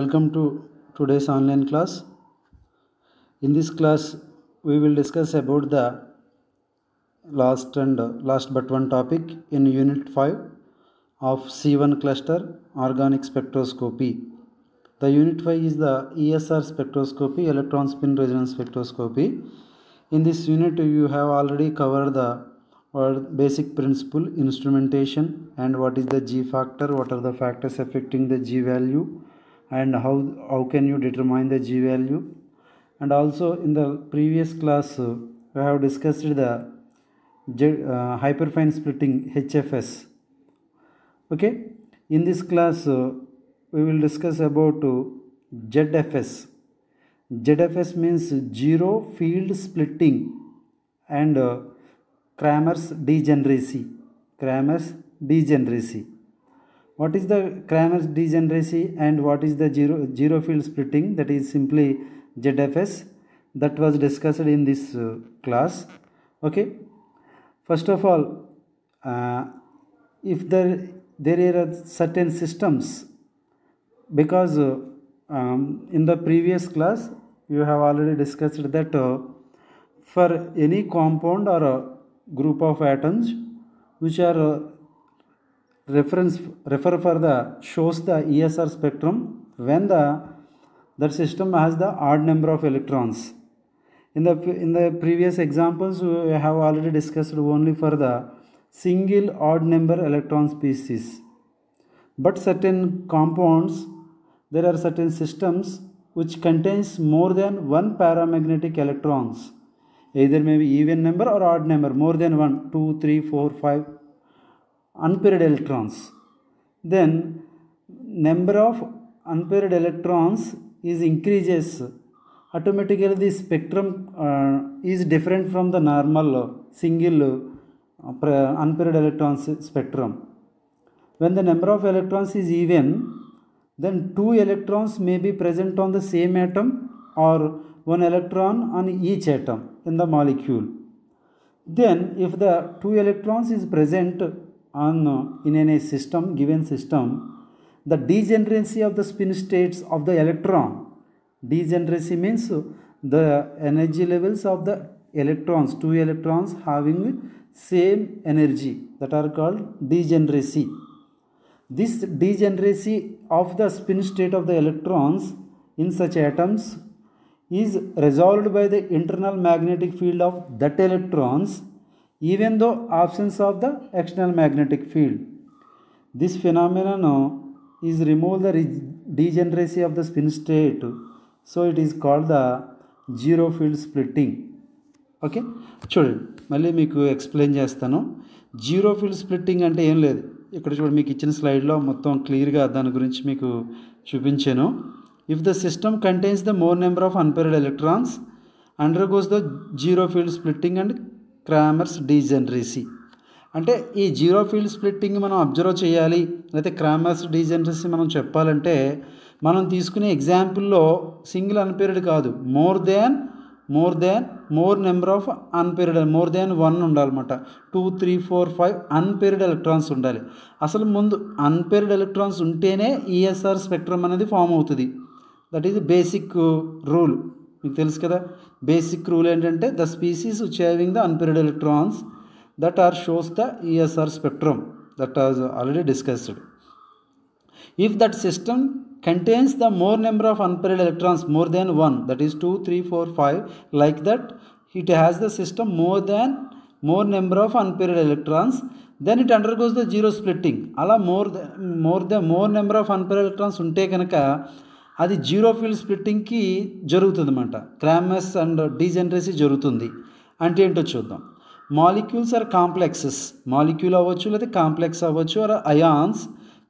Welcome to today's online class. In this class, we will discuss about the last and last but one topic in Unit 5 of C1 cluster organic spectroscopy. The Unit 5 is the ESR spectroscopy, electron spin resonance spectroscopy. In this unit, you have already covered the or basic principle, instrumentation and what is the G factor, what are the factors affecting the G value and how how can you determine the g value and also in the previous class uh, we have discussed the uh, hyperfine splitting hfs okay in this class uh, we will discuss about uh, zfs zfs means zero field splitting and uh, cramer's degeneracy cramer's degeneracy what is the Cramer's degeneracy and what is the zero, zero field splitting that is simply ZFS that was discussed in this uh, class. Okay. First of all, uh, if there, there are certain systems because uh, um, in the previous class you have already discussed that uh, for any compound or a group of atoms which are uh, reference refer for the shows the ESR spectrum when the that system has the odd number of electrons. In the in the previous examples we have already discussed only for the single odd number electron species. But certain compounds there are certain systems which contains more than one paramagnetic electrons. Either may be even number or odd number, more than one, two, three, four, five, unpaired electrons. Then number of unpaired electrons is increases automatically the spectrum uh, is different from the normal uh, single uh, unpaired electrons spectrum. When the number of electrons is even then two electrons may be present on the same atom or one electron on each atom in the molecule. Then if the two electrons is present on uh, in any system given system the degeneracy of the spin states of the electron degeneracy means the energy levels of the electrons two electrons having same energy that are called degeneracy this degeneracy of the spin state of the electrons in such atoms is resolved by the internal magnetic field of that electrons even though absence of the external magnetic field. This phenomenon is remove the degeneracy of the spin state. So it is called the zero field splitting. Okay చూడండి మళ్ళీ మీకు explain చేస్తాను zero field splitting అంటే ఏం లేదు ఇక్కడ చూడండి మీకు ఇచ్చిన స్లైడ్లో మొత్తం క్లియర్గా దాని గురించి మీకు చూపించాను if the system contains the more number of unpaired electrons undergoes the zero field splitting and Kramers degeneracy అంటే ఈ జీరో ఫీల్డ్ స్ప్లిట్టింగ్ మనం అబ్జర్వ్ చేయాలి లేకపోతే క్రామర్స్ డీజనరసీ మనం చెప్పాలంటే మనం తీసుకునే ఎగ్జాంపుల్లో సింగిల్ అన్పీరియడ్ కాదు more than more than more number of unpaired more than one ఉండాలన్నమాట two three four five unpaired electrons ఉండాలి అసలు ముందు అన్పీరియడ్ ఎలక్ట్రాన్స్ ఉంటేనే ఈఎస్ఆర్ e స్పెక్ట్రమ్ అనేది ఫామ్ అవుతుంది దట్ ఈజ్ బేసిక్ రూల్ మీకు తెలుసు కదా బేసిక్ రూల్ ఏంటంటే the species having the unpaired electrons that are shows the ESR spectrum that are already discussed if that system contains the more number of unpaired electrons more than one that is two three four five like that it has the system more than more number of unpaired electrons then it undergoes the zero splitting అలా more the more the more number of unpaired electrons ఉంటే కనుక అది జీరోఫిల్ స్ప్లిట్టింగ్కి జరుగుతుంది అన్నమాట క్రామస్ and degeneracy జరుగుతుంది అంటే ఏంటో చూద్దాం మాలిక్యూల్స్ ఆర్ కాంప్లెక్సెస్ మాలిక్యూల్ అవ్వచ్చు లేదా కాంప్లెక్స్ అవ్వచ్చు or ions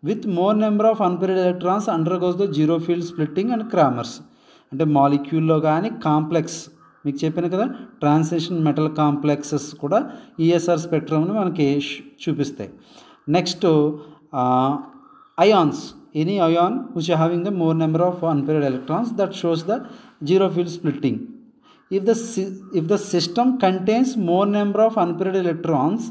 with more number of unpaired electrons undergoes the zero field splitting and Kramers అంటే మాలిక్యూల్లో కానీ కాంప్లెక్స్ మీకు చెప్పాను కదా ట్రాన్స్లేషన్ మెటల్ కాంప్లెక్సెస్ కూడా ఈఎస్ఆర్ స్పెక్ట్రమ్ని మనకి చూపిస్తాయి next ions any ion which are having the more number of unpaired electrons that shows the zero field splitting if the if the system contains more number of unpaired electrons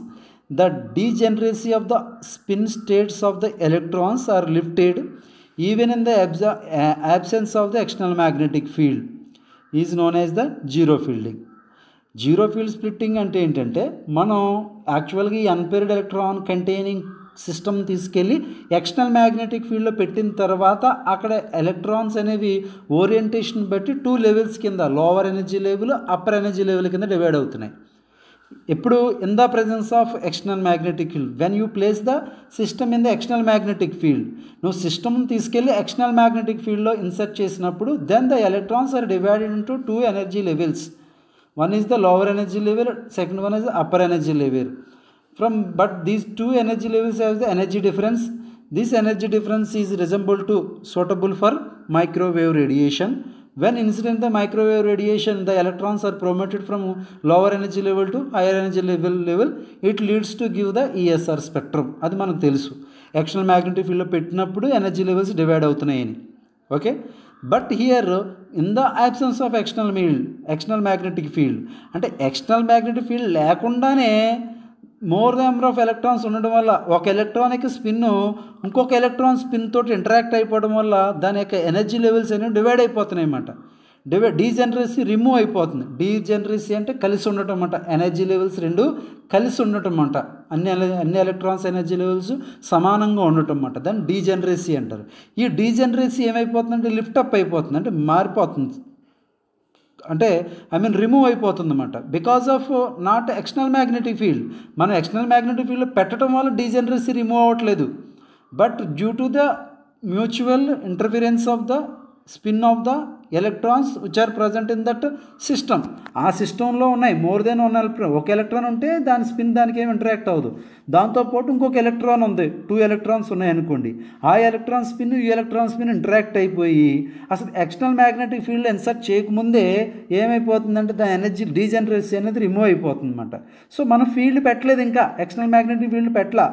the degeneracy of the spin states of the electrons are lifted even in the absence of the external magnetic field is known as the zero fielding zero field splitting అంటే ఏంటంటే మనం యాక్చువల్గా ఈ unpaired electron containing system తీసుకెళ్ళి external magnetic ఫీల్డ్లో పెట్టిన తర్వాత అక్కడ ఎలక్ట్రాన్స్ అనేవి ఓరియంటేషన్ బట్టి టూ లెవెల్స్ కింద lower energy level upper energy level కింద డివైడ్ అవుతున్నాయి ఎప్పుడు in the presence of external magnetic field when you place the system in the external magnetic field నువ్వు సిస్టమ్ తీసుకెళ్ళి ఎక్స్టర్నల్ మ్యాగ్నెటిక్ ఫీల్డ్లో insert చేసినప్పుడు then the electrons are divided into two energy levels one is the lower energy level second one is upper energy level from but these two energy levels have the energy difference this energy difference is resembled to suitable for microwave radiation when incident the microwave radiation the electrons are promoted from lower energy level to higher energy level level it leads to give the ESR spectrum అది మనకు తెలుసు external magnetic ఫీల్డ్లో పెట్టినప్పుడు energy levels divide అవుతున్నాయని okay but here in the absence of external field external magnetic field అంటే external magnetic field లేకుండానే more the number of electrons ఉండడం వల్ల ఒక ఎలక్ట్రానిక్ స్పిన్ ఇంకొక ఎలక్ట్రాన్ స్పిన్ తోటి ఇంటరాక్ట్ అయిపోవడం వల్ల దాని యొక్క ఎనర్జీ లెవెల్స్ అనేవి డివైడ్ అయిపోతున్నాయి అన్నమాట డివై డీజెనరసీ రిమూవ్ అయిపోతుంది డీజెనరసీ అంటే కలిసి ఉండటం అన్నమాట ఎనర్జీ లెవెల్స్ రెండు కలిసి ఉండటం అంట అన్ని అన్ని ఎలక్ట్రాన్స్ ఎనర్జీ లెవెల్స్ సమానంగా ఉండటం అన్నమాట దాన్ని డీజెనరసీ అంటారు ఈ డీజెనరసీ ఏమైపోతుందంటే లిఫ్టప్ అయిపోతుంది అంటే మారిపోతుంది అంటే ఐ మీన్ రిమూవ్ అయిపోతుంది అనమాట because of not external magnetic field మనం ఎక్స్టర్నల్ మ్యాగ్నెటిక్ ఫీల్డ్ పెట్టడం వల్ల డీజనరసీ రిమూవ్ అవ్వట్లేదు but due to the mutual interference of the spin of the electrons which are present in that system ఆ సిస్టంలో ఉన్నాయి more than one electron ఒక electron ఉంటే దాని స్పిన్ దానికి ఏమి ఇంటరాక్ట్ అవ్వదు దాంతోపాటు ఇంకొక ఎలక్ట్రాన్ ఉంది టూ ఎలక్ట్రాన్స్ ఉన్నాయనుకోండి ఆ ఎలక్ట్రాన్ స్పిన్ ఈ ఎలక్ట్రాన్ స్పిన్ ఇంటరాక్ట్ అయిపోయి అసలు ఎక్స్టర్నల్ మ్యాగ్నెటిక్ ఫీల్డ్ ఇన్సర్ట్ చేయకముందే ఏమైపోతుందంటే దాని ఎనర్జీ డీజనరేసీ అనేది రిమూవ్ అయిపోతుంది అనమాట సో మనం ఫీల్డ్ పెట్టలేదు ఇంకా ఎక్స్టర్నల్ మ్యాగ్నెటిక్ ఫీల్డ్ పెట్టలా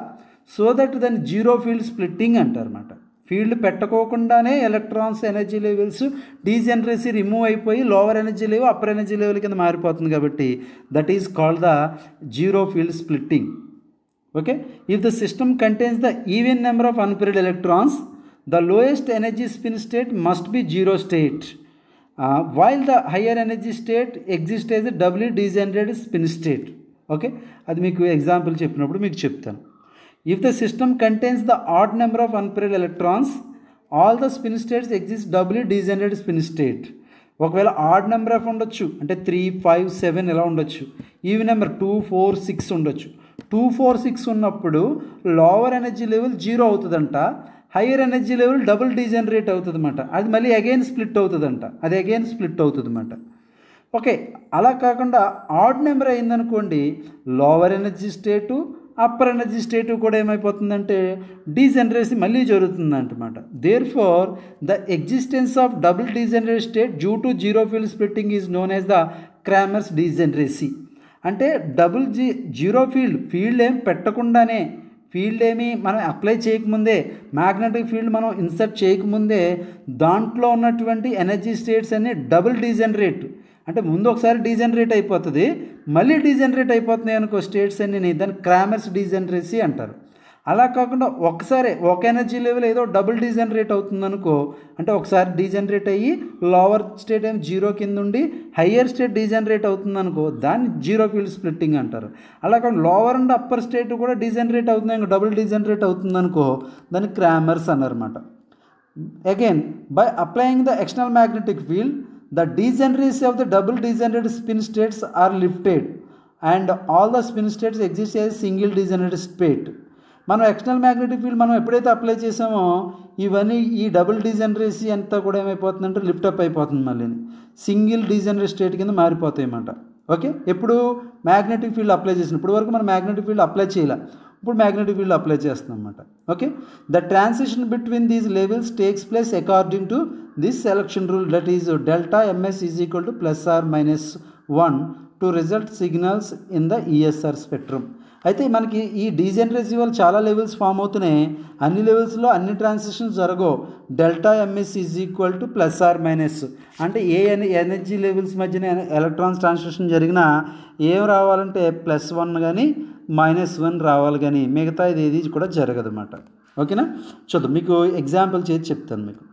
సో దట్ దాన్ని జీరో ఫీల్డ్ స్ప్లిట్టింగ్ అంటారన్నమాట ఫీల్డ్ పెట్టుకోకుండానే electrons energy levels degeneracy remove అయిపోయి lower energy level upper energy level కింద మారిపోతుంది కాబట్టి that is called the zero field splitting okay if the system contains the even number of unpaired electrons the lowest energy spin state must be zero state while the higher energy state exist అయితే doubly degenerated spin state okay అది మీకు example చెప్పినప్పుడు మీకు చెప్తాను If the system contains the odd number of unpaired electrons, all the spin states exist doubly degenerate spin state ఒకవేళ odd number of ఉండొచ్చు అంటే three five seven ఇలా ఉండొచ్చు even number two four six ఉండొచ్చు two four six ఉన్నప్పుడు lower energy level zero అవుతుందంట higher energy level double degenerate అవుతుందన్నమాట అది మళ్ళీ అగైన్ స్ప్లిట్ అవుతుందంట అది అగైన్ స్ప్లిట్ అవుతుందన్నమాట ఓకే అలా కాకుండా ఆర్డ్ నెంబర్ అయిందనుకోండి lower energy state upper energy state కూడా ఏమైపోతుందంటే డీజనరేసీ మళ్ళీ జరుగుతుందన్నమాట therefore the existence of double degenerate state due to zero field splitting is known as the Kramers degeneracy అంటే double జీ జీరో ఫీల్డ్ ఫీల్డ్ ఏం పెట్టకుండానే field ఏమి మనం అప్లై చేయకముందే మ్యాగ్నెటిక్ ఫీల్డ్ మనం ఇన్సర్ట్ చేయకముందే దాంట్లో ఉన్నటువంటి ఎనర్జీ స్టేట్స్ అన్నీ డబుల్ డీజనరేట్ అంటే ముందు ఒకసారి డీజనరేట్ అయిపోతుంది మళ్ళీ డీజనరేట్ అయిపోతున్నాయి అనుకో స్టేట్స్ అన్ని దాన్ని క్రామర్స్ డీజనరేసీ అంటారు అలా కాకుండా ఒకసారి ఒక ఎనర్జీ లెవెల్ ఏదో డబుల్ డీజనరేట్ అవుతుంది అనుకో అంటే ఒకసారి డీజనరేట్ అయ్యి లోవర్ స్టేట్ ఏం జీరో కింద ఉండి హయ్యర్ స్టేట్ డీజనరేట్ అవుతుంది అనుకో దాన్ని జీరో ఫీల్డ్ స్ప్లిట్టింగ్ అంటారు అలా కాకుండా లోవర్ అండ్ అప్పర్ స్టేట్ కూడా డీజనరేట్ అవుతుంది ఇంకా డబుల్ డీజనరేట్ అవుతుంది అనుకో దాన్ని క్రామర్స్ అన్నమాట again by applying the external magnetic field The degeneracy of the double degenerate spin states are lifted and all the spin states exist as single degenerate state. మనం external magnetic field మనం ఎప్పుడైతే apply చేసామో ఇవన్నీ ఈ double డీజనరేసీ అంతా కూడా ఏమైపోతుందంటే lift-up అయిపోతుంది మళ్ళీ సింగిల్ డీజనరేట్ స్టేట్ కింద మారిపోతాయి అన్నమాట ఓకే ఎప్పుడు మ్యాగ్నెటిక్ ఫీల్డ్ అప్లై చేసిన ఇప్పుడు వరకు మనం మ్యాగ్నెటిక్ ఫీల్డ్ అప్లై చేయాలి ఇప్పుడు మ్యాగ్నెటిక్ ఫీల్డ్ అప్లై చేస్తుంది అనమాట okay the transition between these levels takes place according to this selection rule that is delta MS is equal to plus or minus one to result signals in the ESR spectrum అయితే మనకి ఈ degeneracy వల్ల చాలా levels form అవుతున్నాయి అన్ని లెవెల్స్లో అన్ని transitions జరగవు delta MS is equal to plus or minus అంటే ఏ ఎనర్జీ లెవెల్స్ మధ్యన ఎలక్ట్రాన్స్ ట్రాన్సిషన్ జరిగినా ఏం రావాలంటే ప్లస్ వన్ కానీ మైనస్ వన్ రావాలి కానీ మిగతా ఇది ఏది కూడా జరగదన్నమాట ఓకేనా చూద్దాం మీకు ఎగ్జాంపుల్ చేసి చెప్తాను మీకు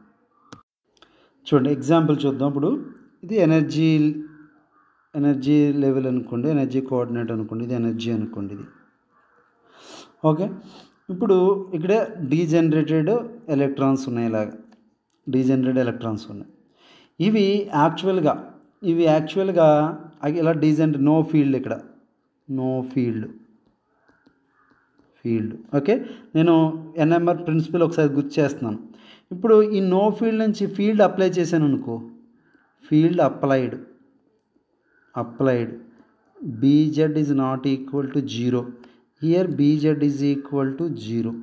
చూడండి ఎగ్జాంపుల్ చూద్దాం ఇప్పుడు ఇది ఎనర్జీ ఎనర్జీ లెవెల్ అనుకోండి ఎనర్జీ కోఆర్డినేట్ అనుకోండి ఇది ఎనర్జీ అనుకోండి ఇది ఓకే ఇప్పుడు ఇక్కడ డీజనరేటెడ్ ఎలక్ట్రాన్స్ ఉన్నాయి ఇలాగ డీజనరేటెడ్ ఎలక్ట్రాన్స్ ఉన్నాయి ఇవి యాక్చువల్గా ఇవి యాక్చువల్గా ఇలా డీజనరేట్ నో ఫీల్డ్ ఇక్కడ నో ఫీల్డ్ ఫీల్డ్ ఓకే నేను ఎన్ఎంఆర్ ప్రిన్సిపల్ ఒకసారి గుర్తు చేస్తున్నాను ఇప్పుడు ఈ నో ఫీల్డ్ నుంచి ఫీల్డ్ అప్లై చేశాను అనుకో field applied applied BZ is not equal to zero here BZ is equal to zero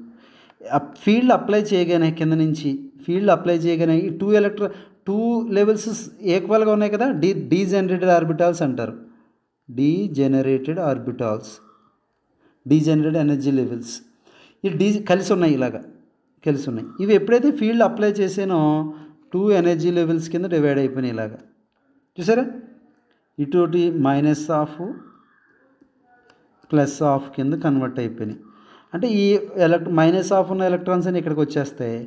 field apply చేయగానే కింద నుంచి ఫీల్డ్ అప్లై చేయగానే ఈ టూ ఎలక్ట్రా టూ లెవెల్స్ ఈక్వల్గా ఉన్నాయి కదా డీ డీజనరేటెడ్ ఆర్బిటాల్స్ అంటారు degenerated orbitals degenerate energy levels ఈ డీ కలిసి ఉన్నాయి ఇలాగా కలిసి ఉన్నాయి ఇవి ఎప్పుడైతే ఫీల్డ్ అప్లై చేసానో టూ ఎనర్జీ లెవెల్స్ కింద డివైడ్ అయిపోయినాయి ఇలాగా చూసారా ఇటువంటి మైనస్ ఆఫ్ ప్లస్ ఆఫ్ కింద కన్వర్ట్ అయిపోయినాయి అంటే ఈ ఎలక్ట్ మైనస్ ఆఫ్ ఉన్న ఎలక్ట్రాన్స్ అన్ని ఇక్కడికి వచ్చేస్తాయి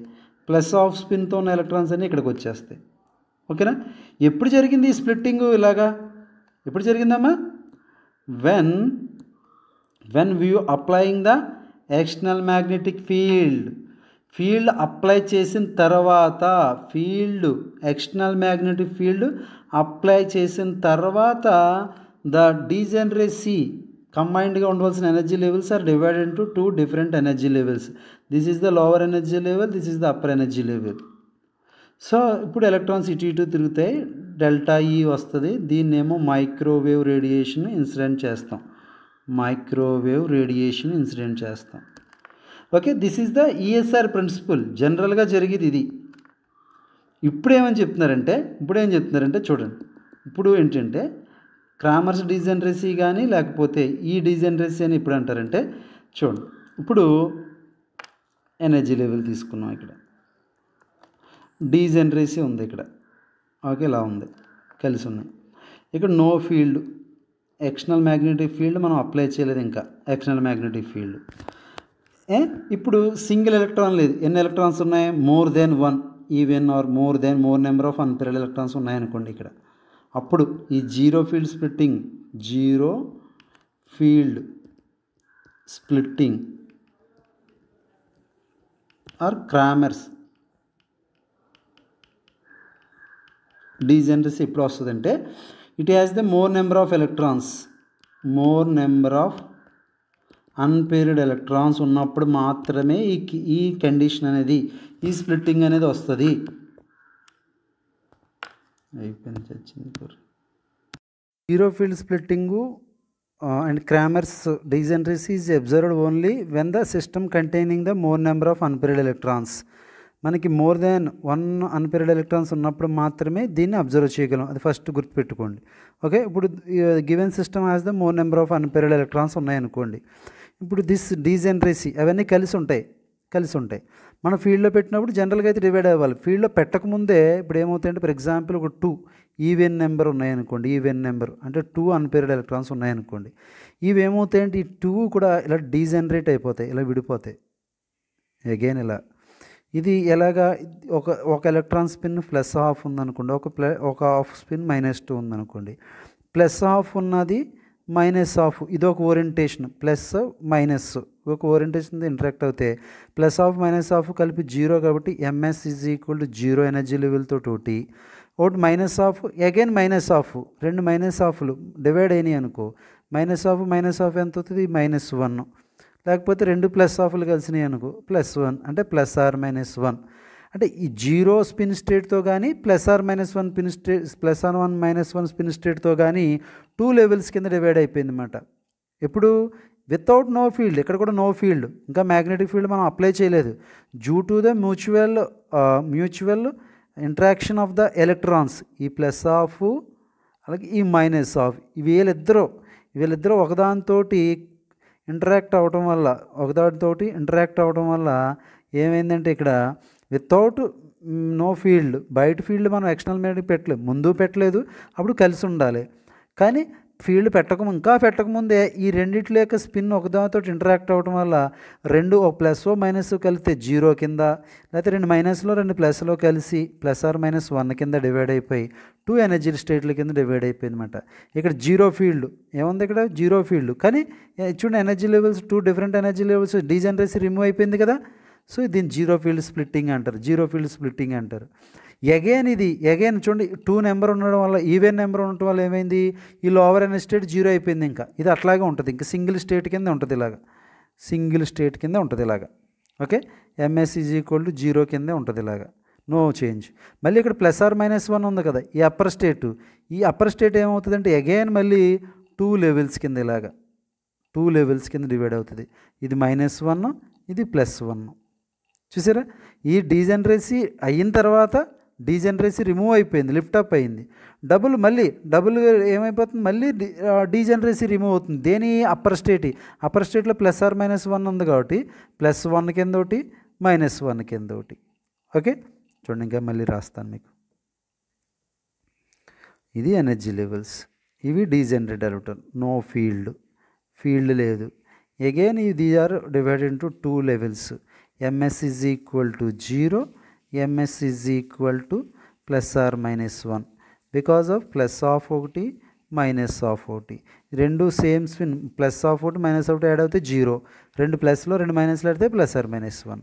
ప్లస్ ఆఫ్ స్పిన్తో ఉన్న ఎలక్ట్రాన్స్ అన్ని ఇక్కడికి వచ్చేస్తాయి ఓకేనా ఎప్పుడు జరిగింది ఈ స్ప్లిట్టింగ్ ఇలాగా ఎప్పుడు జరిగిందమ్మా when when we applying the external magnetic field field apply చేసిన తర్వాత field external magnetic field apply చేసిన తర్వాత ద డీజనరసీ కంబైన్డ్గా ఉండవలసిన energy levels are divide to two different energy levels this is the lower energy level this is the upper energy level so ఇప్పుడు electrons ఇటు ఇటు తిరుగుతాయి డెల్టా ఈ e వస్తుంది దీన్నేమో మైక్రోవేవ్ రేడియేషన్ ఇన్సిడెంట్ చేస్తాం microwave radiation incident చేస్తాం okay this is the ESR principle జనరల్గా జరిగేది ఇది ఇప్పుడేమని చెప్తున్నారంటే ఇప్పుడేం చెప్తున్నారంటే చూడండి ఇప్పుడు ఏంటంటే క్రామర్స్ డీజనరసీ కానీ లేకపోతే ఈ డీజనరసీ అని ఇప్పుడు అంటారంటే చూడండి ఇప్పుడు ఎనర్జీ లెవెల్ తీసుకున్నాం ఇక్కడ డీజనరసీ ఉంది ఇక్కడ ఓకే ఇలా ఉంది కలిసి ఉన్నాయి ఇక్కడ no field external magnetic field మనం అప్లై చేయలేదు ఇంకా ఎక్స్టర్నల్ మ్యాగ్నెటిక్ ఫీల్డ్ ఇప్పుడు సింగిల్ ఎలక్ట్రాన్ లేదు ఎన్ని ఎలక్ట్రాన్స్ ఉన్నాయి more than one even or more than more number of unpaired electrons ఉన్నాయనుకోండి ఇక్కడ అప్పుడు ఈ zero field splitting zero field splitting or Kramers degeneracy ఎప్పుడు వస్తుందంటే it has the more number of electrons more number of unpaired electrons ఉన్నప్పుడు మాత్రమే ఈ ఈ కండిషన్ అనేది ఈ స్ప్లిట్టింగ్ అనేది వస్తుంది అయిపోయింది చచ్చింది zero field splitting and Kramers degeneracy is observed only when the system containing the more number of unpaired electrons మనకి more than one unpaired electrons ఉన్నప్పుడు మాత్రమే దీన్ని అబ్జర్వ్ చేయగలం అది ఫస్ట్ గుర్తుపెట్టుకోండి ఓకే ఇప్పుడు uh, given system has the more number of unpaired electrons ఉన్నాయనుకోండి ఇప్పుడు దిస్ డీజెనరేసీ అవన్నీ కలిసి ఉంటాయి కలిసి ఉంటాయి మనం ఫీల్డ్లో పెట్టినప్పుడు జనరల్గా అయితే డివైడ్ అవ్వాలి ఫీల్డ్లో పెట్టకముందే ఇప్పుడు ఏమవుతాయంటే ఫర్ ఎగ్జాంపుల్ ఒక టూ ఈవెన్ నెంబర్ ఉన్నాయనుకోండి ఈవెన్ నెంబర్ అంటే టూ అన్పేర్డ్ ఎలక్ట్రాన్స్ ఉన్నాయనుకోండి ఇవి ఏమవుతాయంటే ఈ టూ కూడా ఇలా డీజనరేట్ అయిపోతాయి ఇలా విడిపోతాయి అగైన్ ఇలా ఇది ఎలాగా ఒక ఒక ఎలక్ట్రాన్ స్పిన్ ప్లస్ హాఫ్ ఉందనుకోండి ఒక ప్ల ఒక హాఫ్ స్పిన్ మైనస్ టూ ఉందనుకోండి ప్లస్ హాఫ్ ఉన్నది మైనస్ హాఫ్ ఇది ఒక ఓరియంటేషన్ ప్లస్ మైనస్ ఒక ఓరియంటేషన్ ఇంటరాక్ట్ అవుతాయి ప్లస్ హాఫ్ మైనస్ హాఫ్ కలిపి జీరో కాబట్టి MS is equal to zero energy లెవెల్తో టూటి ఒకటి minus half again minus half రెండు మైనస్ హాఫ్లు డివైడ్ అయినాయి అనుకో మైనస్ హాఫ్ మైనస్ హాఫ్ ఎంత అవుతుంది మైనస్ వన్ లేకపోతే రెండు ప్లస్ ఆఫ్లు కలిసినాయి అనుకో ప్లస్ వన్ అంటే ప్లస్ ఆర్ మైనస్ వన్ అంటే ఈ జీరో స్పిన్ స్టేట్తో కానీ plus or minus one spin state plus or one minus one spin స్టేట్తో కానీ టూ లెవెల్స్ కింద డివైడ్ అయిపోయింది అనమాట ఇప్పుడు వితౌట్ నో ఫీల్డ్ ఇక్కడ కూడా నో ఫీల్డ్ ఇంకా మ్యాగ్నెటిక్ ఫీల్డ్ మనం అప్లై చేయలేదు due to the mutual mutual interaction of the electrons ఈ ప్లస్ ఆఫ్ అలాగే ఈ మైనస్ ఆఫ్ వీళ్ళిద్దరూ వీళ్ళిద్దరూ ఒకదానితోటి ఇంటరాక్ట్ అవ్వటం వల్ల ఒకదాటితోటి ఇంటరాక్ట్ అవ్వటం వల్ల ఏమైందంటే ఇక్కడ వితౌట్ నో ఫీల్డ్ బయట ఫీల్డ్ మనం ఎక్స్టర్నల్ మీద పెట్టలేదు ముందు పెట్టలేదు అప్పుడు కలిసి ఉండాలి కానీ ఫీల్డ్ పెట్టకము ఇంకా పెట్టకముందే ఈ రెండిట్లో యొక్క స్పిన్ ఒకదానితో ఇంటరాక్ట్ అవ్వడం వల్ల రెండు ఒక ప్లస్ మైనస్ కలిస్తే జీరో కింద లేకపోతే రెండు మైనస్లో రెండు ప్లస్లో కలిసి ప్లస్ ఆర్ మైనస్ వన్ కింద డివైడ్ అయిపోయి టూ ఎనర్జీ స్టేట్ల కింద డివైడ్ అయిపోయింది అనమాట ఇక్కడ జీరో ఫీల్డ్ ఏముంది ఇక్కడ జీరో ఫీల్డ్ కానీ చూడండి energy levels two different energy levels degeneracy remove అయిపోయింది కదా సో దీన్ని జీరో ఫీల్డ్ స్ప్లిట్టింగ్ అంటారు జీరో ఫీల్డ్ స్ప్లిట్టింగ్ అంటారు ఎగైన్ ఇది ఎగైన్ చూడండి టూ నెంబర్ ఉండడం వల్ల ఈవెన్ నెంబర్ ఉండటం వల్ల ఏమైంది ఈ లోవర్ అనే స్టేట్ జీరో అయిపోయింది ఇంకా ఇది అట్లాగే ఉంటుంది ఇంకా సింగిల్ స్టేట్ కింద ఉంటుంది ఇలాగ సింగిల్ స్టేట్ కింద ఉంటుంది ఇలాగ okay MS is equal to zero కిందే ఉంటుంది ఇలాగ నో చేంజ్ మళ్ళీ ఇక్కడ ప్లస్ ఆర్ మైనస్ వన్ ఉంది కదా ఈ అప్పర్ స్టేట్ ఈ అప్పర్ స్టేట్ ఏమవుతుందంటే ఎగైన్ మళ్ళీ టూ లెవెల్స్ కింద ఇలాగా టూ లెవెల్స్ కింద డివైడ్ అవుతుంది ఇది మైనస్ వన్ ఇది ప్లస్ వన్ చూసారా ఈ డీజనరసీ అయిన తర్వాత డీజనరసీ రిమూవ్ అయిపోయింది లిఫ్ట్ అప్ అయింది డబుల్ మళ్ళీ డబుల్ ఏమైపోతుంది మళ్ళీ డీజనరసీ రిమూవ్ అవుతుంది దేని అప్పర్ స్టేట్ అప్పర్ స్టేట్లో ప్లస్ ఆర్ మైనస్ వన్ ఉంది కాబట్టి ప్లస్ వన్ కింద ఒకటి మైనస్ వన్ కింద ఒకటి ఓకే చూడండి ఇంకా మళ్ళీ రాస్తాను మీకు ఇది ఎనర్జీ లెవెల్స్ ఇవి డీజనరేట్ అవుతారు నో ఫీల్డ్ ఫీల్డ్ లేదు again these are divided into two levels MS is equal to zero ms is equal to plus or minus 1 because of plus of OT minus of OT. రెండు same spin plus half ఒకటి మైనస్ ఒకటి add అవుతే zero రెండు ప్లస్లో రెండు మైనస్లో అయితే ప్లస్ ఆర్ మైనస్ వన్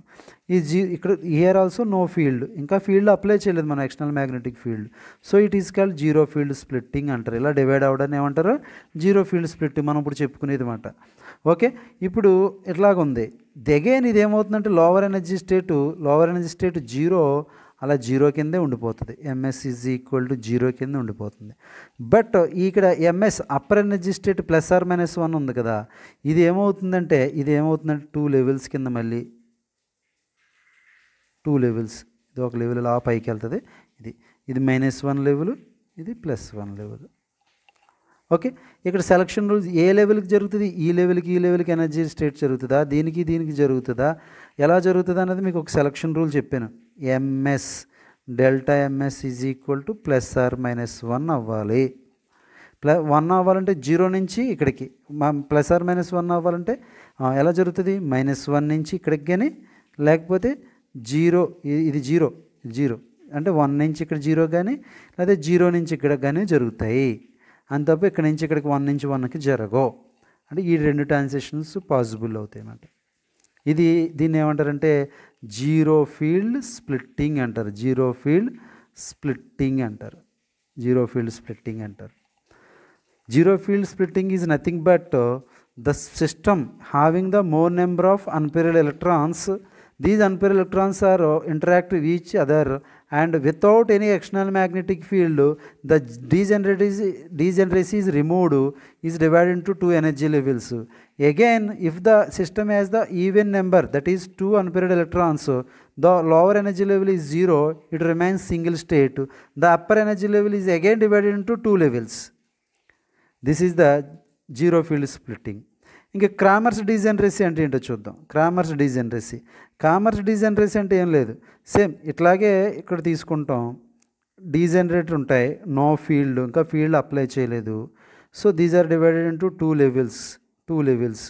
ఈ జీ ఇక్కడ హియర్ ఆల్సో నో ఫీల్డ్ ఇంకా ఫీల్డ్ అప్లై చేయలేదు మన external magnetic field so it is called zero field splitting అంటారు ఇలా డివైడ్ అవ్వడం ఏమంటారు జీరో ఫీల్డ్ స్ప్లిట్టింగ్ మనం ఇప్పుడు చెప్పుకునేది మాట ఓకే ఇప్పుడు ఇట్లాగుంది దెగేన్ ఇదేమవుతుందంటే lower energy state lower energy state zero అలా జీరో కిందే ఉండిపోతుంది MS is equal to zero కింద ఉండిపోతుంది బట్ ఇక్కడ MS upper energy state plus or minus one ఉంది కదా ఇది ఏమవుతుందంటే ఇది ఏమవుతుందంటే టూ లెవెల్స్ కింద మళ్ళీ టూ లెవెల్స్ ఇది ఒక లెవెల్ అలా పైకి వెళ్తుంది ఇది ఇది మైనస్ వన్ లెవెల్ ఇది ప్లస్ వన్ లెవెల్ ఓకే ఇక్కడ సెలక్షన్ రూల్స్ ఏ లెవెల్కి జరుగుతుంది ఈ లెవెల్కి ఈ లెవెల్కి ఎనర్జీ స్టేట్ జరుగుతుందా దీనికి దీనికి జరుగుతుందా ఎలా జరుగుతుందా అనేది మీకు ఒక సెలక్షన్ రూల్ చెప్పాను MS delta MS is equal to plus or minus one అవ్వాలి ప్లస్ వన్ అవ్వాలంటే జీరో నుంచి ఇక్కడికి ప్లస్ ఆర్ మైనస్ వన్ అవ్వాలంటే ఎలా జరుగుతుంది మైనస్ వన్ నుంచి ఇక్కడికి కానీ లేకపోతే జీరో ఇది జీరో జీరో అంటే వన్ నుంచి ఇక్కడ జీరో కానీ లేదా జీరో నుంచి ఇక్కడ కానీ జరుగుతాయి అని తప్ప ఇక్కడ నుంచి ఇక్కడికి వన్ నుంచి వన్కి జరగవు అంటే ఈ రెండు ట్రాన్సాక్షన్స్ పాసిబుల్ అవుతాయి అన్నమాట ఇది దీన్ని ఏమంటారంటే జీరో ఫీల్డ్ స్ప్లిట్టింగ్ అంటారు జీరో ఫీల్డ్ స్ప్లిట్టింగ్ అంటారు జీరో ఫీల్డ్ స్ప్లిట్టింగ్ అంటారు zero field splitting is nothing but the system having the more number of unpaired electrons these unpaired electrons are interact each other and without any external magnetic field the degeneracy, degeneracy is removed is divided into two energy levels. Again if the system has the even number that is 2 unpaired electrons the lower energy level is 0 it remains single state the upper energy level is again divided into two levels. This is the zero field splitting. ఇంకా Kramers degeneracy అంటే ఏంటో చూద్దాం Cramer's degeneracy commerce degeneracy అంటే ఏం లేదు same ఇట్లాగే ఇక్కడ తీసుకుంటాం డీజనరేట్ ఉంటాయి నో ఫీల్డ్ ఇంకా ఫీల్డ్ అప్లై చేయలేదు so these are divided into two levels two levels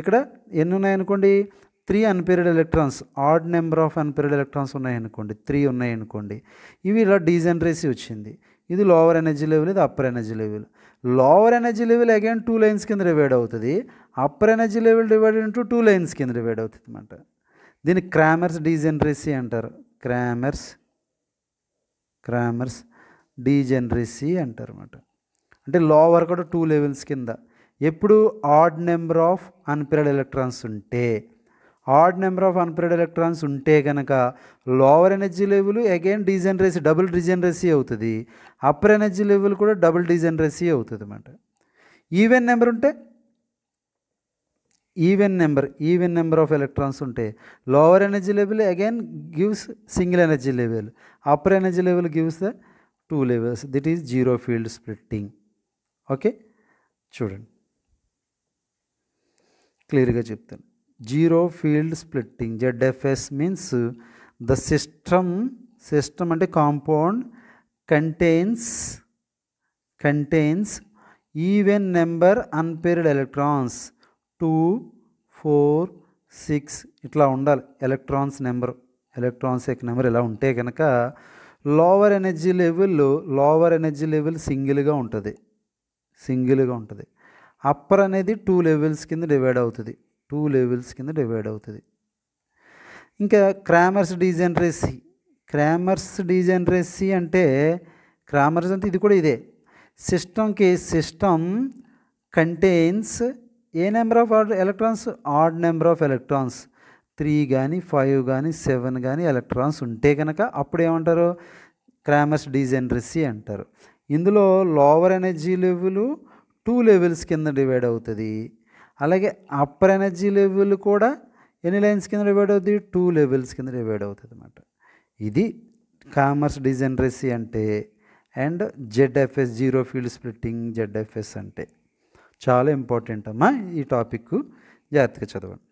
ఇక్కడ ఎన్ని ఉన్నాయనుకోండి three unpaired electrons odd number of unpaired electrons ఉన్నాయనుకోండి త్రీ ఉన్నాయనుకోండి ఇవి ఇలా డీజనరేసీ వచ్చింది ఇది లోవర్ ఎనర్జీ లెవెల్ ఇది upper energy level lower energy level again two lines కింద డివైడ్ అవుతుంది upper energy level divide into two lines కింద డివైడ్ అవుతుంది అనమాట దీన్ని క్రామర్స్ డీజెనరసీ అంటారు క్రామర్స్ క్రామర్స్ డీజెనరసీ అంటారు అనమాట అంటే లోవర్ కూడా టూ లెవెల్స్ కింద ఎప్పుడు odd number of unpaired electrons ఉంటే odd number of unpaired electrons ఉంటే కనుక lower energy level again degeneracy double degeneracy అవుతుంది అప్పర్ ఎనర్జీ లెవెల్ కూడా డబుల్ డీజనరసీ అవుతుంది అనమాట ఈవెన్ నెంబర్ ఉంటే even number even number of electrons ఉంటే lower energy level again gives single energy level upper energy level gives the two levels that is zero field splitting okay చూడండి క్లియర్గా చెప్తాను zero field splitting ZFS means the system system అంటే compound contains contains even number unpaired electrons two four six ఇట్లా ఉండాలి electrons number electrons యొక్క number ఇలా ఉంటే కనుక lower energy level lower energy level సింగిల్గా ఉంటుంది సింగిల్గా ఉంటుంది అప్పర్ అనేది టూ లెవెల్స్ కింద డివైడ్ అవుతుంది టూ లెవెల్స్ కింద డివైడ్ అవుతుంది ఇంకా క్రామర్స్ డీజనరసీ క్రామర్స్ డీజనరసీ అంటే క్రామర్స్ అంటే ఇది కూడా ఇదే సిస్టమ్కి system contains A number of order electrons odd number of electrons three కానీ ఫైవ్ కానీ సెవెన్ కానీ ఎలక్ట్రాన్స్ ఉంటే కనుక అప్పుడు ఏమంటారు క్రామర్స్ డీజనరసీ అంటారు ఇందులో lower energy level two levels కింద డివైడ్ అవుతుంది అలాగే అప్పర్ ఎనర్జీ లెవెల్ కూడా ఎన్ని లైన్స్ కింద డివైడ్ అవుతుంది టూ లెవెల్స్ కింద డివైడ్ అవుతుంది అనమాట ఇది కామర్స్ డిజెనరసీ అంటే and ZFS zero field splitting ZFS అంటే చాలా ఇంపార్టెంట్ అమ్మా ఈ టాపిక్ జాగ్రత్తగా చదవండి